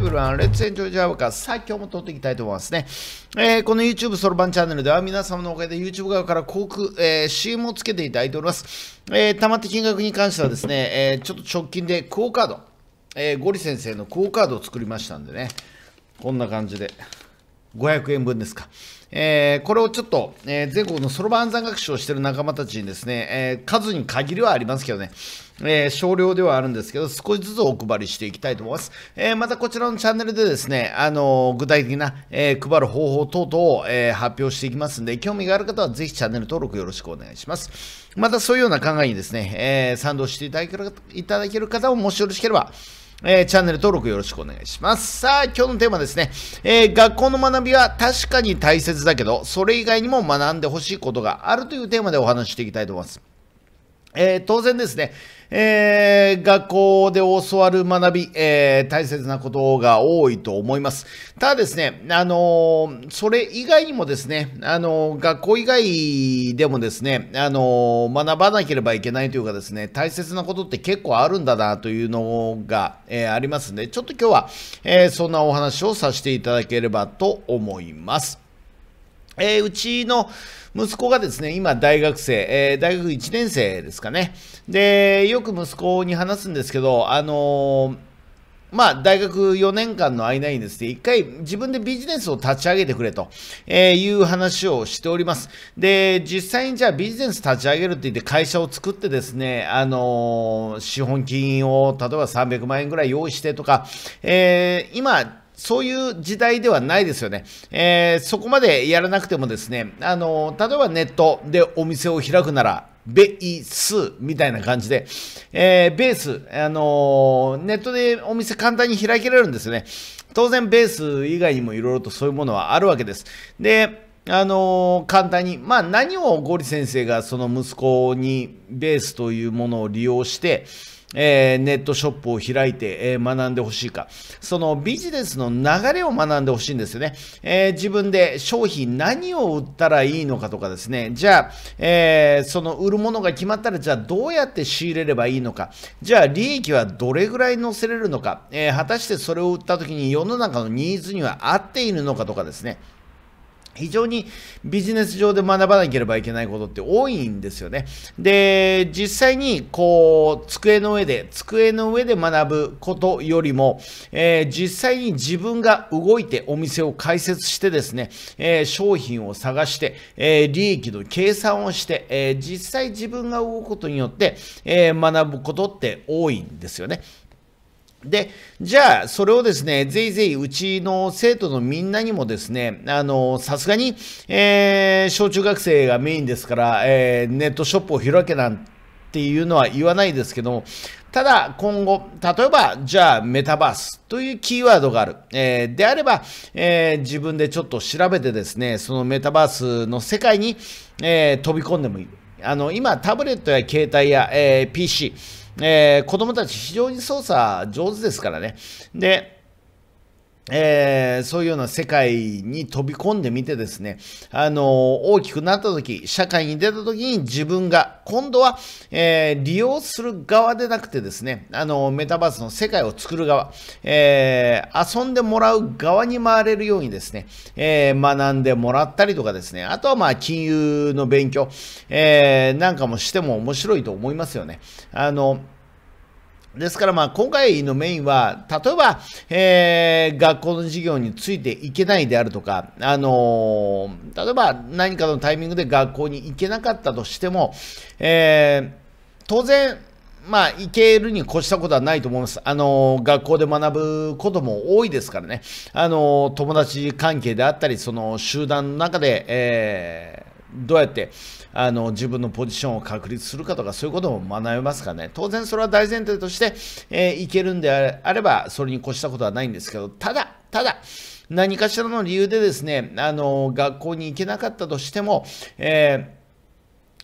ブル e r y o n e let's enjoy さあ今日も撮っていきたいと思いますね。えー、この YouTube そろばんチャンネルでは皆様のおかげで YouTube 側から航空、えー、CM をつけていただいております。えー、たまった金額に関してはですね、えー、ちょっと直近で q u カード、えー、ゴリ先生の q u カードを作りましたんでね、こんな感じで。500円分ですか。えー、これをちょっと、えー、全国のそろばん山学習をしている仲間たちにですね、えー、数に限りはありますけどね、え少量ではあるんですけど、少しずつお配りしていきたいと思います。えまたこちらのチャンネルでですね、あの具体的な、え配る方法等々を、え発表していきますんで、興味がある方はぜひチャンネル登録よろしくお願いします。またそういうような考えにですね、え賛同していただける方ももしよろしければ、えー、チャンネル登録よろしくお願いします。さあ、今日のテーマですね、えー、学校の学びは確かに大切だけど、それ以外にも学んでほしいことがあるというテーマでお話していきたいと思います。えー、当然ですね、えー、学校で教わる学び、えー、大切なことが多いと思います。ただですね、あのそれ以外にもですね、あの学校以外でもですね、あの学ばなければいけないというかですね、大切なことって結構あるんだなというのが、えー、ありますんで、ちょっと今日は、えそんなお話をさせていただければと思います。えー、うちの息子がですね、今大学生、えー、大学1年生ですかね。で、よく息子に話すんですけど、あのー、まあ、大学4年間の間にですね、一回自分でビジネスを立ち上げてくれと、えいう話をしております。で、実際にじゃあビジネス立ち上げるって言って会社を作ってですね、あの資本金を例えば300万円ぐらい用意してとか、え今、そういう時代ではないですよね。えー、そこまでやらなくてもですね、あの、例えばネットでお店を開くなら、ベイスみたいな感じで、えー、ベース、あのネットでお店簡単に開けられるんですよね。当然、ベース以外にもいろいろとそういうものはあるわけです。で、あの簡単に、まあ、何をゴリ先生がその息子にベースというものを利用して、えー、ネットショップを開いて、えー、学んでほしいか。そのビジネスの流れを学んでほしいんですよね。えー、自分で商品何を売ったらいいのかとかですね。じゃあ、えその売るものが決まったら、じゃあどうやって仕入れればいいのか。じゃあ利益はどれぐらい乗せれるのか。え果たしてそれを売った時に世の中のニーズには合っているのかとかですね。非常にビジネス上で学ばなければいけないことって多いんですよね。で、実際にこう、机の上で、机の上で学ぶことよりも、えー、実際に自分が動いてお店を開設してですね、えー、商品を探して、えー、利益の計算をして、え実際自分が動くことによって、え学ぶことって多いんですよね。で、じゃあ、それをですね、ぜいぜいうちの生徒のみんなにもですね、あの、さすがに、えー、小中学生がメインですから、えー、ネットショップを開けなんていうのは言わないですけども、ただ今後、例えば、じゃあメタバースというキーワードがある。えー、であれば、えー、自分でちょっと調べてですね、そのメタバースの世界に、えー、飛び込んでもいい。あの、今、タブレットや携帯や、え PC、えー、子供たち非常に操作上手ですからね。で、えー、そういうような世界に飛び込んでみてですね、あのー、大きくなった時、社会に出た時に自分が、今度は、えー、利用する側でなくてですね、あのメタバースの世界を作る側、え遊んでもらう側に回れるようにですね、え学んでもらったりとかですね、あとはまあ、金融の勉強、えなんかもしても面白いと思いますよね。あのですからまあ今回のメインは、例えば、えー、学校の授業についていけないであるとか、あのー、例えば何かのタイミングで学校に行けなかったとしても、えー、当然、まあ、行けるに越したことはないと思います。あの、学校で学ぶことも多いですからね。あの、友達関係であったり、その集団の中で、えーどうやってあの自分のポジションを確立するかとかそういうことも学べますからね当然それは大前提として、えー、いけるんであればそれに越したことはないんですけどただただ何かしらの理由でですねあの学校に行けなかったとしても、えー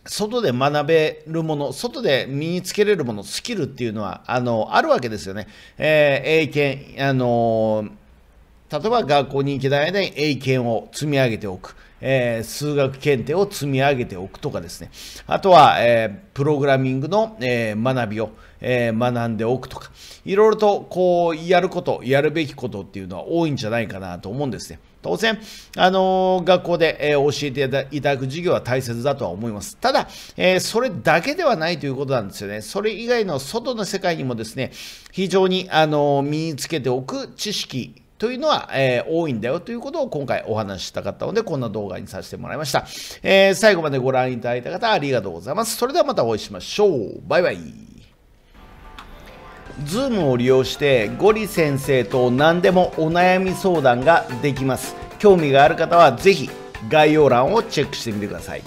外で学べるもの、外で身につけれるもの、スキルっていうのは、あの、あるわけですよね。えー、英検、あのー例えば学校に行けない間に英検を積み上げておく。えー、数学検定を積み上げておくとかですね。あとは、えー、プログラミングの、えー、学びを、え学んでおくとか、いろいろとこう、やること、やるべきことっていうのは多いんじゃないかなと思うんですね。当然、あの学校で、え教えていただく授業は大切だとは思います。ただ、えそれだけではないということなんですよね。それ以外の外の世界にもですね、非常に、あの身につけておく知識というのは、えー、多いんだよということを今回お話ししたかったので、こんな動画にさせてもらいました。えー、最後までご覧いただいた方、ありがとうございます。それではまたお会いしましょう。バイバイ。ズームを利用してゴリ先生と何でもお悩み相談ができます興味がある方は是非概要欄をチェックしてみてください